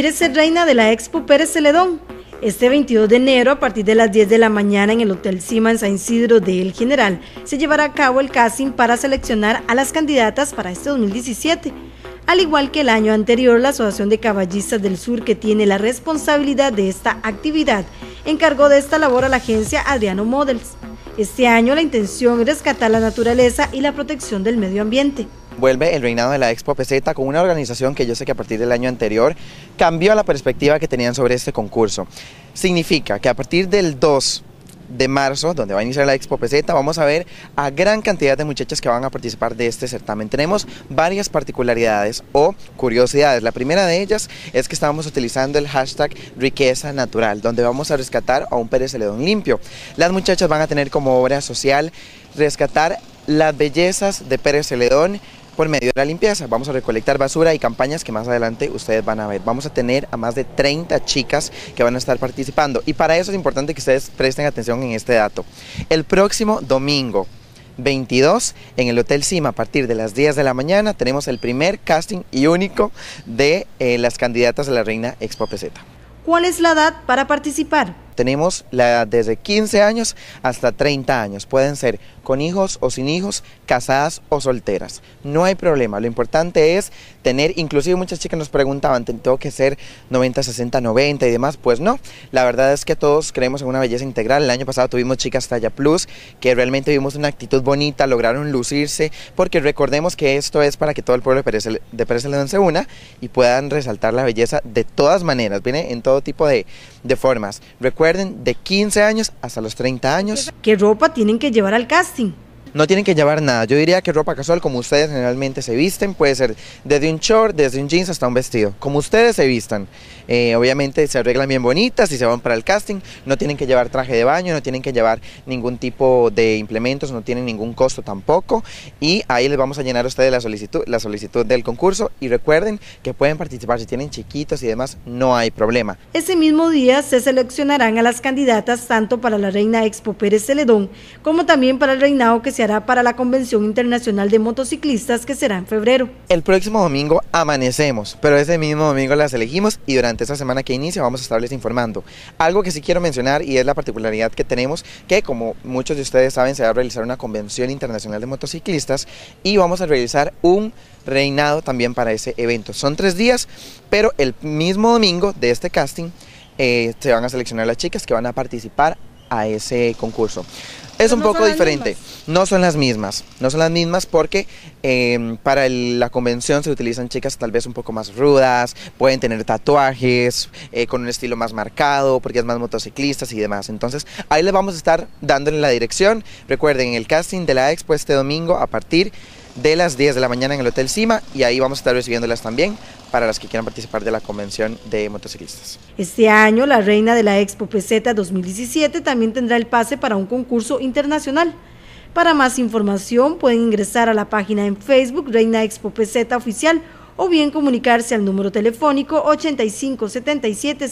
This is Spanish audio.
Quiere ser reina de la Expo Pérez Celedón? Este 22 de enero, a partir de las 10 de la mañana en el Hotel Cima en San Isidro de El General, se llevará a cabo el casting para seleccionar a las candidatas para este 2017. Al igual que el año anterior, la Asociación de Caballistas del Sur, que tiene la responsabilidad de esta actividad, encargó de esta labor a la agencia Adriano Models. Este año la intención es rescatar la naturaleza y la protección del medio ambiente. Vuelve el reinado de la Expo PZ con una organización que yo sé que a partir del año anterior cambió la perspectiva que tenían sobre este concurso. Significa que a partir del 2 de marzo, donde va a iniciar la Expo PZ, vamos a ver a gran cantidad de muchachas que van a participar de este certamen. Tenemos varias particularidades o curiosidades. La primera de ellas es que estamos utilizando el hashtag riqueza natural, donde vamos a rescatar a un Pérez Celedón limpio. Las muchachas van a tener como obra social rescatar las bellezas de Pérez Celedón por medio de la limpieza. Vamos a recolectar basura y campañas que más adelante ustedes van a ver. Vamos a tener a más de 30 chicas que van a estar participando. Y para eso es importante que ustedes presten atención en este dato. El próximo domingo, 22 en el Hotel Cima a partir de las 10 de la mañana tenemos el primer casting y único de eh, las candidatas a la Reina Expo PZ. ¿Cuál es la edad para participar? Tenemos la desde 15 años hasta 30 años. Pueden ser con hijos o sin hijos, casadas o solteras. No hay problema. Lo importante es tener, inclusive muchas chicas nos preguntaban, tengo que ser 90, 60, 90 y demás. Pues no, la verdad es que todos creemos en una belleza integral. El año pasado tuvimos chicas talla plus que realmente vimos una actitud bonita, lograron lucirse, porque recordemos que esto es para que todo el pueblo de Pérez León una y puedan resaltar la belleza de todas maneras. Viene en todo tipo de, de formas de 15 años hasta los 30 años. ¿Qué ropa tienen que llevar al casting? No tienen que llevar nada, yo diría que ropa casual como ustedes generalmente se visten, puede ser desde un short, desde un jeans hasta un vestido, como ustedes se vistan. Eh, obviamente se arreglan bien bonitas y se van para el casting, no tienen que llevar traje de baño, no tienen que llevar ningún tipo de implementos, no tienen ningún costo tampoco y ahí les vamos a llenar a ustedes la solicitud, la solicitud del concurso y recuerden que pueden participar si tienen chiquitos y demás, no hay problema. Ese mismo día se seleccionarán a las candidatas tanto para la reina Expo Pérez Celedón como también para el reinado que se se hará para la Convención Internacional de Motociclistas que será en febrero. El próximo domingo amanecemos, pero ese mismo domingo las elegimos y durante esta semana que inicia vamos a estarles informando. Algo que sí quiero mencionar y es la particularidad que tenemos, que como muchos de ustedes saben, se va a realizar una Convención Internacional de Motociclistas y vamos a realizar un reinado también para ese evento. Son tres días, pero el mismo domingo de este casting eh, se van a seleccionar las chicas que van a participar a ese concurso. Es un poco diferente. No son las mismas. No son las mismas porque em, para la convención se utilizan chicas tal vez un poco más rudas, pueden tener tatuajes, eh, con un estilo más marcado, porque es más motociclistas y demás. Entonces ahí les vamos a estar dándole la dirección. Recuerden, el casting de la expo este domingo a partir de las 10 de la mañana en el Hotel Cima y ahí vamos a estar recibiéndolas también para las que quieran participar de la convención de motociclistas. Este año la reina de la Expo PZ 2017 también tendrá el pase para un concurso internacional. Para más información pueden ingresar a la página en Facebook Reina Expo PZ Oficial o bien comunicarse al número telefónico 85 77